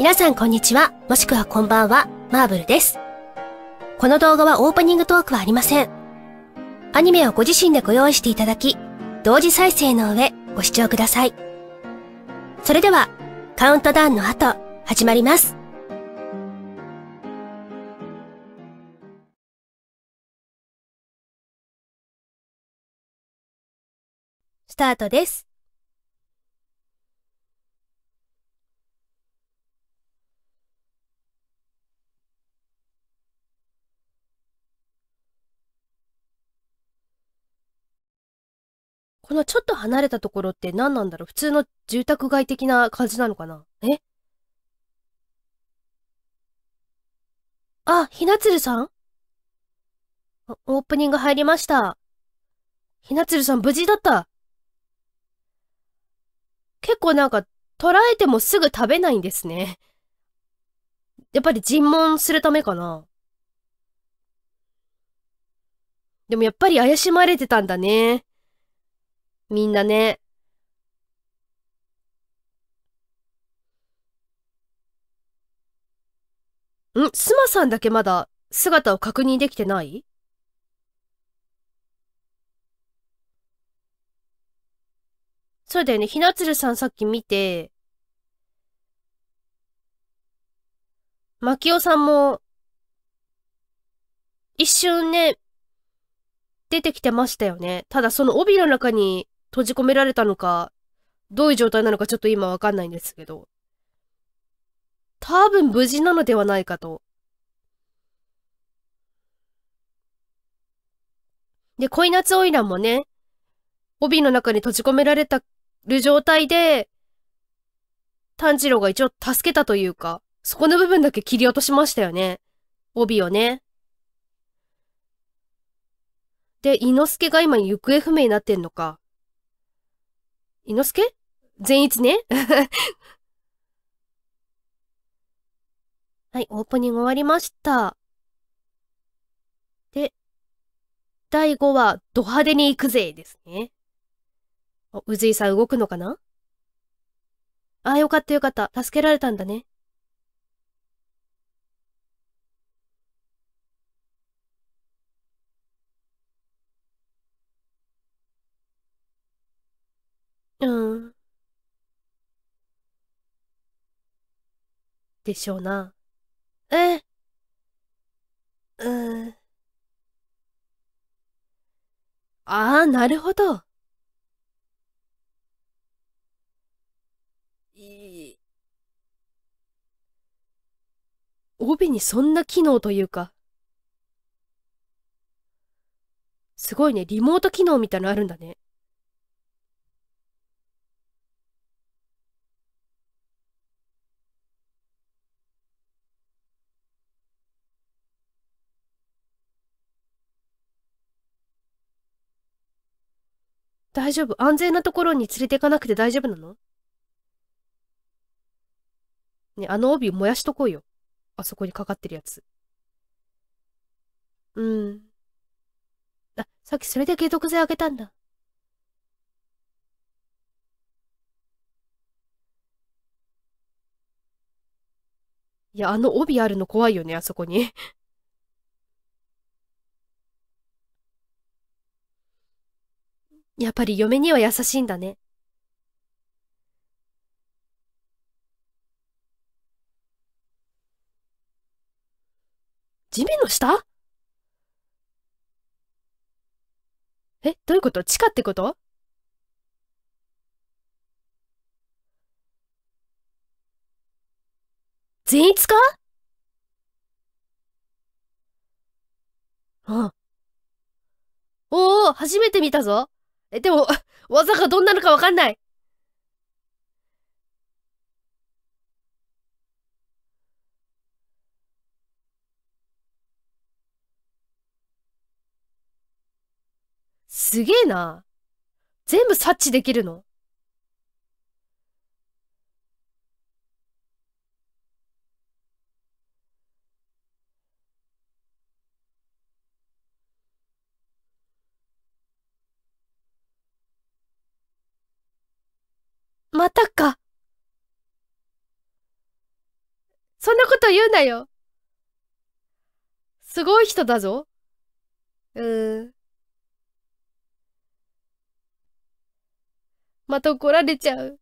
皆さんこんにちは、もしくはこんばんは、マーブルです。この動画はオープニングトークはありません。アニメをご自身でご用意していただき、同時再生の上、ご視聴ください。それでは、カウントダウンの後、始まります。スタートです。このちょっと離れたところって何なんだろう普通の住宅街的な感じなのかなえあ、ひなつるさんオープニング入りました。ひなつるさん無事だった。結構なんか捉えてもすぐ食べないんですね。やっぱり尋問するためかな。でもやっぱり怪しまれてたんだね。みんなね。んスマさんだけまだ姿を確認できてないそうだよね。ひなつるさんさっき見て、まきおさんも、一瞬ね、出てきてましたよね。ただその帯の中に、閉じ込められたのか、どういう状態なのかちょっと今わかんないんですけど、多分無事なのではないかと。で、恋夏オイランもね、帯の中に閉じ込められたる状態で、炭治郎が一応助けたというか、そこの部分だけ切り落としましたよね。帯をね。で、伊之助が今行方不明になってんのか。伊之助善逸ね はい、オープニング終わりました。で、第5話、ド派手に行くぜですね。お、うずいさん動くのかなああ、よかったよかった。助けられたんだね。うん。でしょうな。ええ。うーん。ああ、なるほど。いい。帯にそんな機能というか。すごいね、リモート機能みたいのあるんだね。大丈夫安全なところに連れて行かなくて大丈夫なのね、あの帯燃やしとこうよ。あそこにかかってるやつ。うん。あ、さっきそれで解毒剤あげたんだ。いや、あの帯あるの怖いよね、あそこにやっぱり嫁には優しいんだね。地面の下え、どういうこと地下ってこと善逸かうん。おお、初めて見たぞ。え、でも、技がどんなのかわかんない。すげえな。全部察知できるのまたか。そんなこと言うなよ。すごい人だぞ。うん。また怒られちゃう。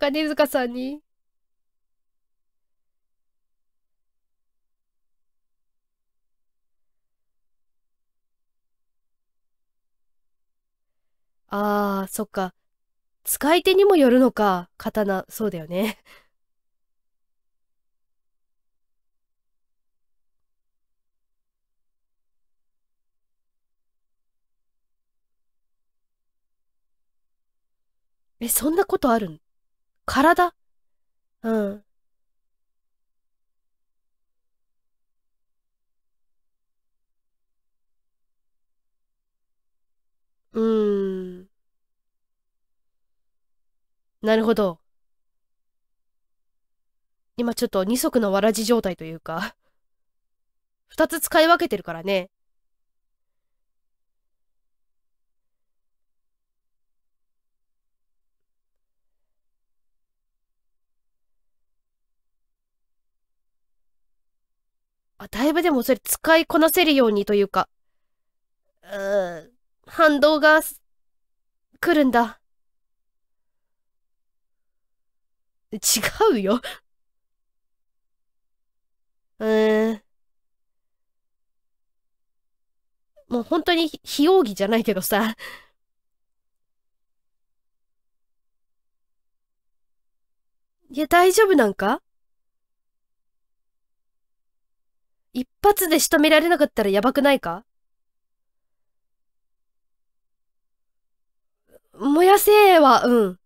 かねずかさんに。ああ、そっか。使い手にもよるのか、刀、そうだよね。え、そんなことあるん体うん。うーん。なるほど。今ちょっと二足のわらじ状態というか二つ使い分けてるからね。あ、だいぶでもそれ使いこなせるようにというか、うーん、反動が来るんだ。違うよ。うん。もう本当に非容疑じゃないけどさ。いや、大丈夫なんか一発で仕留められなかったらやばくないか燃やせは、うん。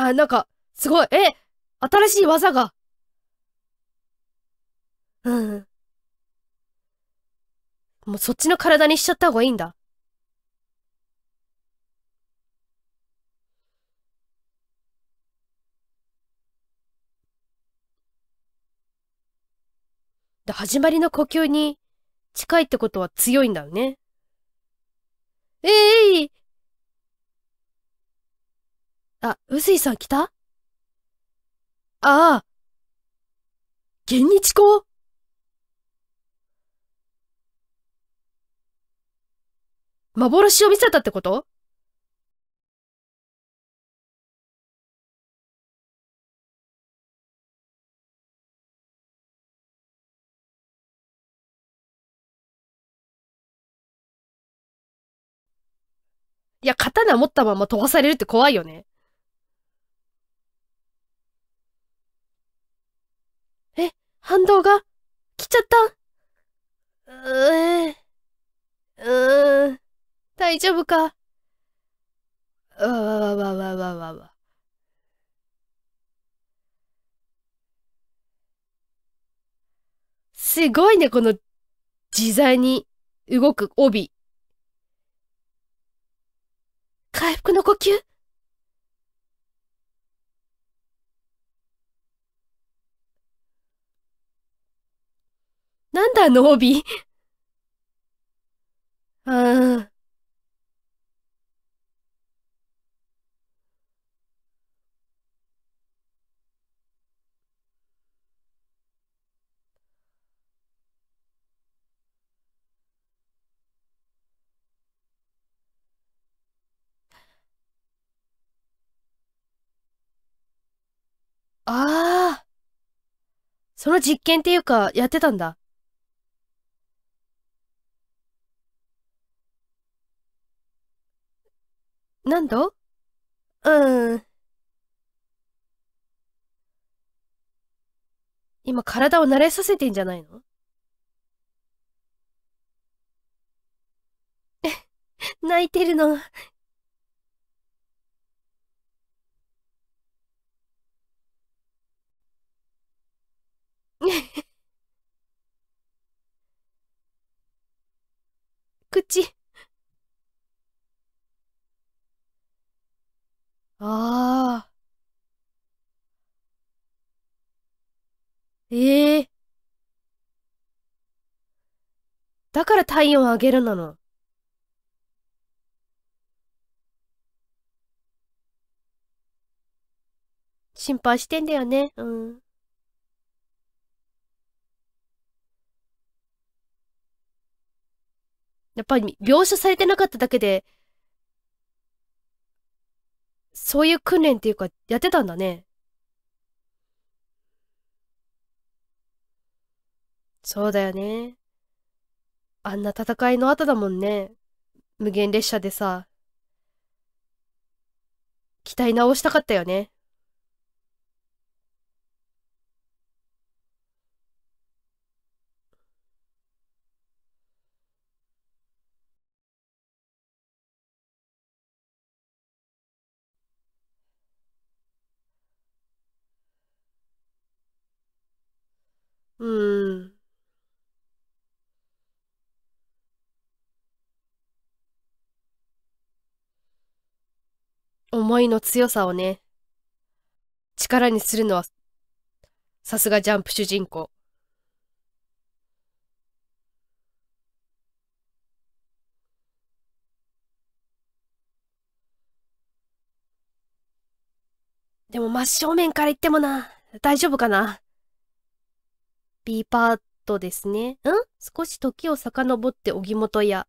あ、なんか、すごい。え新しい技が。うん。もうそっちの体にしちゃった方がいいんだ。で、始まりの呼吸に近いってことは強いんだよね。ええー、あ、臼井さん来たああ現日光幻を見せたってこといや、刀持ったまま飛ばされるって怖いよね。反動が来ちゃったうーー、うーん、大丈夫かわわわわわわわわ。すごいね、この自在に動く帯。回復の呼吸んだ、ノービー。ああ。ああ。その実験っていうか、やってたんだ。んだうん。今体を慣れさせてんじゃないの泣いてるの。口。ああ。ええー。だから体温を上げるなの。心配してんだよね。うん。やっぱり描写されてなかっただけで、そういう訓練っていうか、やってたんだね。そうだよね。あんな戦いの後だもんね。無限列車でさ。鍛え直したかったよね。思いの強さをね、力にするのは、さすがジャンプ主人公。でも真正面から言ってもな、大丈夫かな ?B パートですね。ん少し時を遡って荻本屋。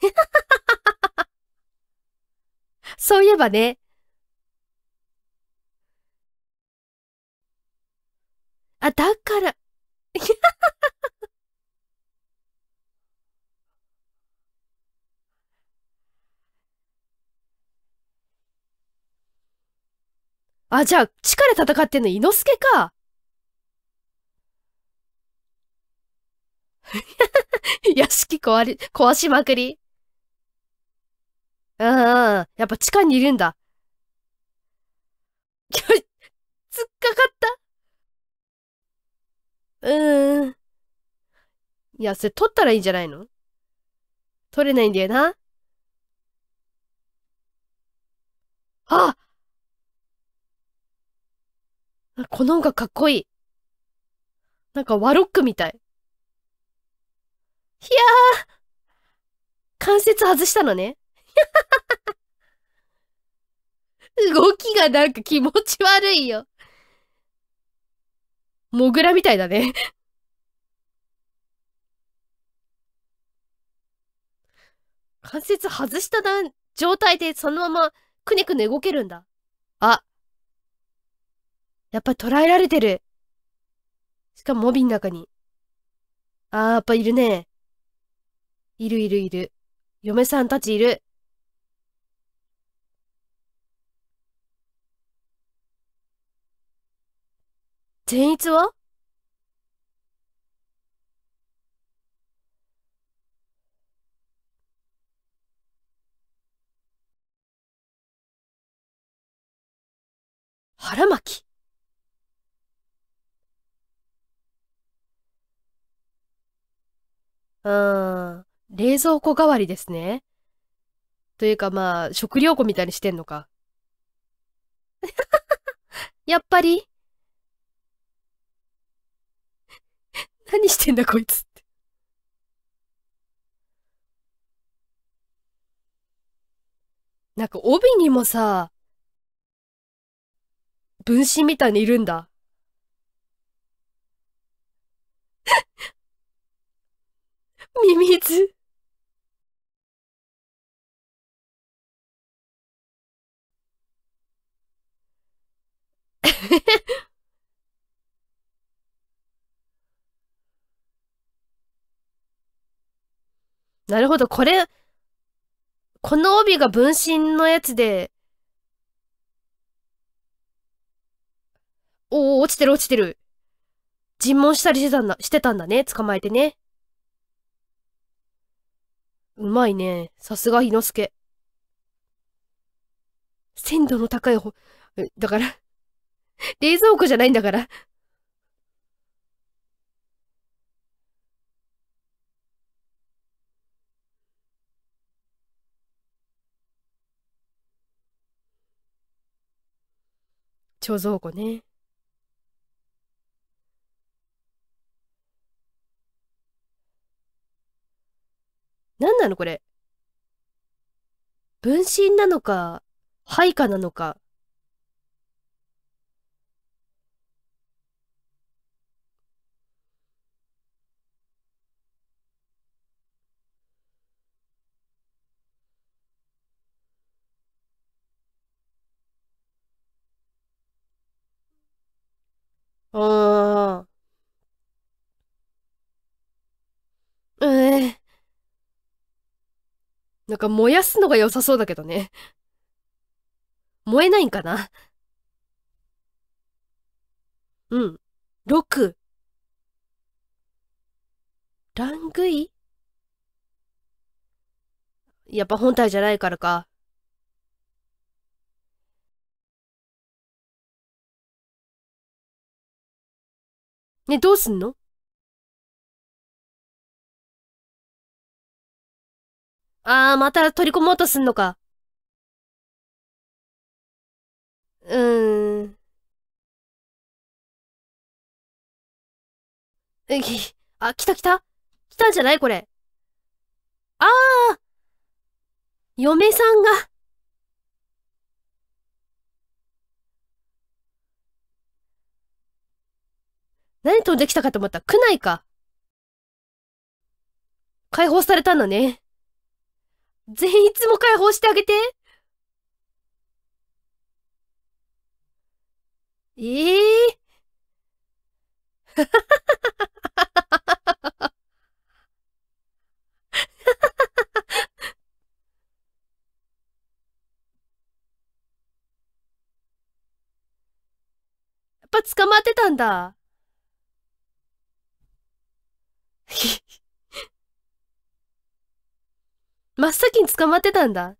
そういえばね。あ、だから。あ、じゃあ、地下で戦ってんの、伊之助か。屋敷壊り、壊しまくり。うんうん。やっぱ地下にいるんだ。よ し突っかかったうーん。いや、それ取ったらいいんじゃないの取れないんだよな。あこの方がかっこいい。なんかワロックみたい。いやー関節外したのね。動きがなんか気持ち悪いよ。モグラみたいだね関節外したな状態でそのままくねくね動けるんだ。あ。やっぱ捕らえられてる。しかもモビの中に。あー、やっぱいるね。いるいるいる。嫁さんたちいる。善逸は腹巻きうん、冷蔵庫代わりですね。というかまあ、食料庫みたいにしてんのか。やっぱり何してんだこいつって。なんか帯にもさ、分身みたいにいるんだ。ミミズ。なるほど。これ、この帯が分身のやつで、おお、落ちてる落ちてる。尋問したりしてたんだ、してたんだね。捕まえてね。うまいね。さすが、日之助。鮮度の高いほ、だから 冷蔵庫じゃないんだから貯蔵庫ね。何なのこれ分身なのか、配下なのか。なんか燃やすのが良さそうだけどね。燃えないんかなうん。六。ラングイやっぱ本体じゃないからか。ね、どうすんのああ、また取り込もうとすんのか。うーん。えぎ、あ、来た来た来たんじゃないこれ。ああ嫁さんが。何飛んできたかと思った。区内か。解放されたんだね。善逸も解放してあげて。ええー。やっぱ捕まってたんだ。真っ先に捕まってたんだ。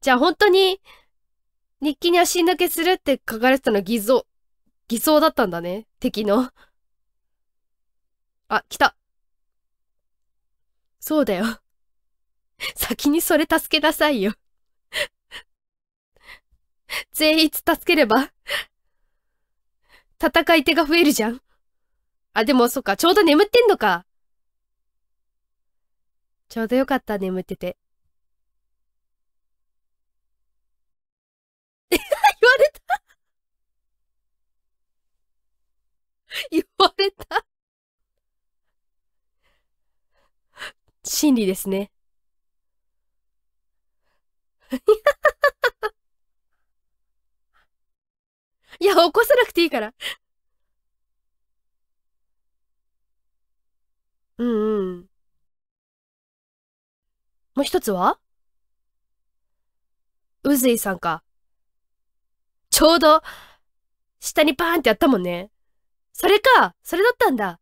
じゃあ本当に、日記には死んだけするって書かれてたの偽造、偽装だったんだね。敵の。あ、来た。そうだよ。先にそれ助けなさいよ。全員助ければ、戦い手が増えるじゃん。あ、でもそっか、ちょうど眠ってんのか。ちょうどよかった眠ってて。言われた言われた真理ですね。いや、起こさなくていいから。うんうん。もう一つはうずいさんか。ちょうど、下にパーンってやったもんね。それかそれだったんだ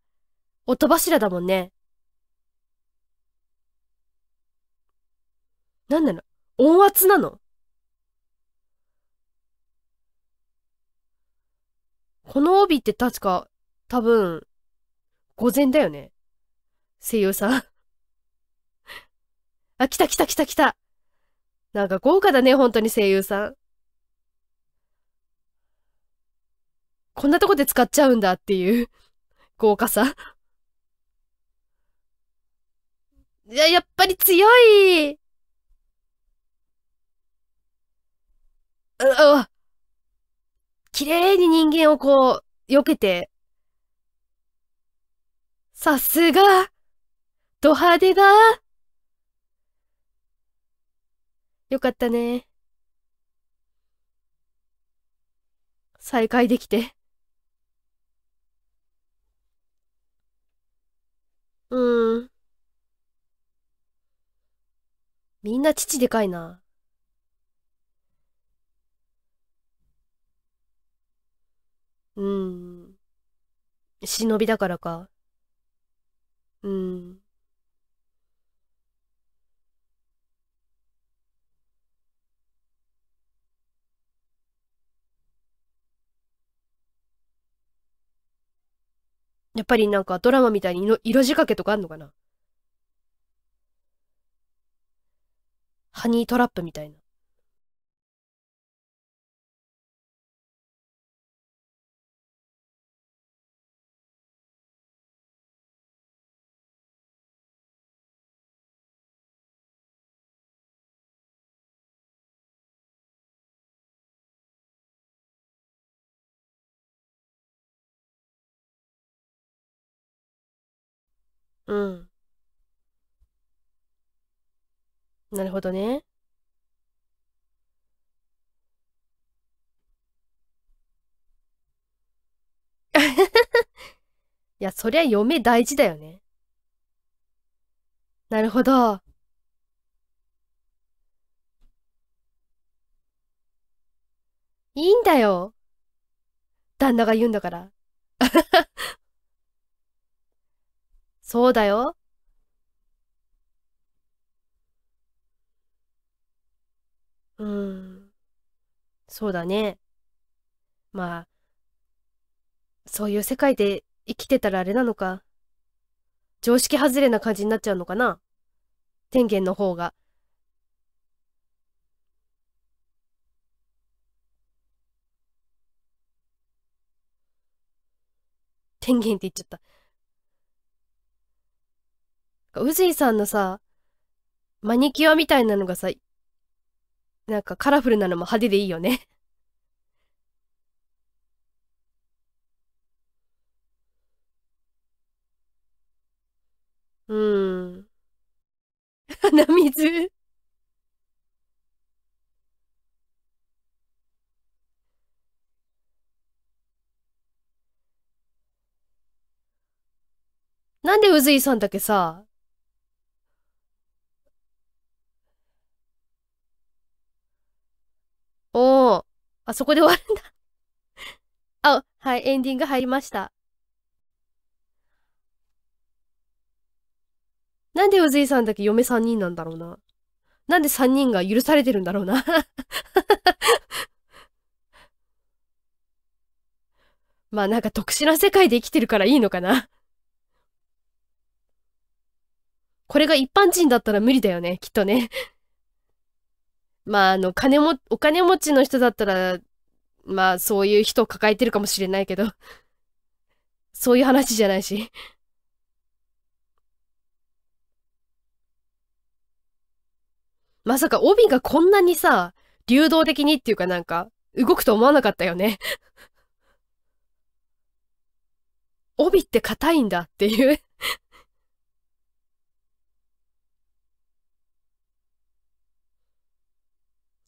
音柱だもんね。なんなの音圧なのこの帯って確か、多分、午前だよね。声優さんあ、来た来た来た来た。なんか豪華だね、本当に声優さん。こんなとこで使っちゃうんだっていう豪華さ。いや、やっぱり強いう、う、綺麗に人間をこう、避けて。さすが、ド派手だ。よかったね。再会できて。うん。みんな父でかいな。うん。忍びだからか。うん。やっぱりなんかドラマみたいに色仕掛けとかあんのかなハニートラップみたいな。うん。なるほどね。いや、そりゃ嫁大事だよね。なるほど。いいんだよ。旦那が言うんだから。そうだよ。うん、そうだね。まあ、そういう世界で生きてたらあれなのか。常識外れな感じになっちゃうのかな。天元の方が。天元って言っちゃった。宇髄さんのさ、マニキュアみたいなのがさ、なんかカラフルなのも派手でいいよねうん。鼻水なんでずいさんだけさ、あ、そこで終わるんだ あ、はい、エンディング入りました。なんでうずいさんだけ嫁3人なんだろうな。なんで3人が許されてるんだろうな まあなんか特殊な世界で生きてるからいいのかなこれが一般人だったら無理だよね、きっとねまあ、あの、金も、お金持ちの人だったら、まあ、そういう人を抱えてるかもしれないけど、そういう話じゃないし。まさか帯がこんなにさ、流動的にっていうかなんか、動くと思わなかったよね帯って硬いんだっていう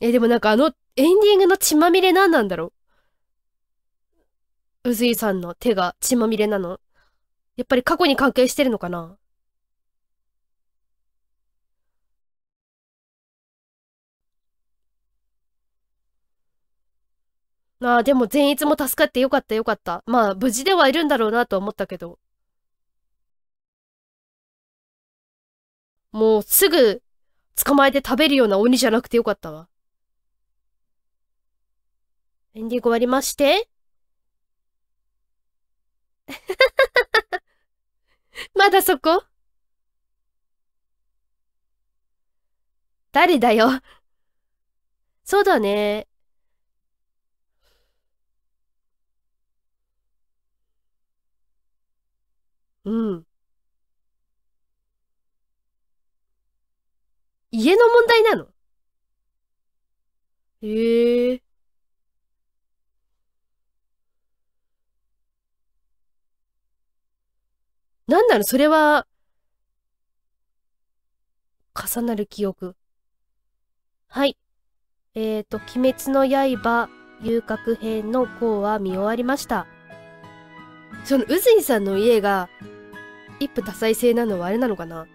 え、でもなんかあの、エンディングの血まみれ何なんだろううずいさんの手が血まみれなのやっぱり過去に関係してるのかなああ、でも善逸も助かってよかったよかった。まあ、無事ではいるんだろうなと思ったけど。もうすぐ捕まえて食べるような鬼じゃなくてよかったわ。エンディング終わりまして まだそこ誰だよ。そうだね。うん。家の問題なのええー。なんだろそれは、重なる記憶。はい。えっ、ー、と、鬼滅の刃、遊郭編の項は見終わりました。その、うずいさんの家が、一夫多妻制なのはあれなのかな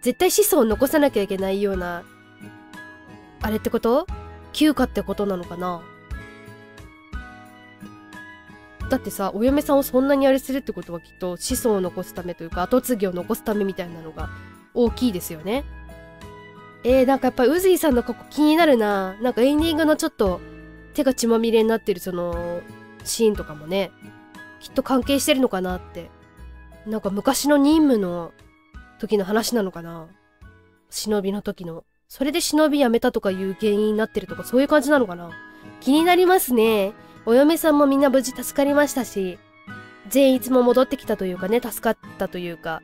絶対子孫を残さなきゃいけないような、あれってこと休暇ってことなのかなだってさお嫁さんをそんなにあれするってことはきっと子孫を残すためというか跡継ぎを残すためみたいなのが大きいですよねえー、なんかやっぱり宇髄さんのここ気になるななんかエンディングのちょっと手が血まみれになってるそのシーンとかもねきっと関係してるのかなってなんか昔の任務の時の話なのかな忍びの時のそれで忍びやめたとかいう原因になってるとかそういう感じなのかな気になりますねお嫁さんもみんな無事助かりましたし、善逸も戻ってきたというかね、助かったというか、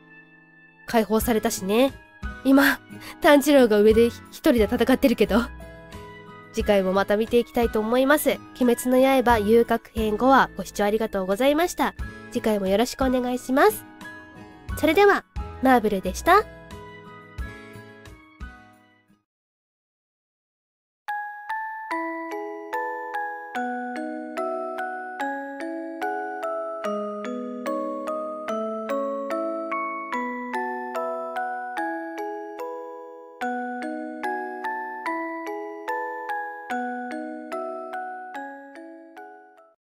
解放されたしね。今、炭治郎が上で一人で戦ってるけど。次回もまた見ていきたいと思います。鬼滅の刃遊郭編5話ご視聴ありがとうございました。次回もよろしくお願いします。それでは、マーブルでした。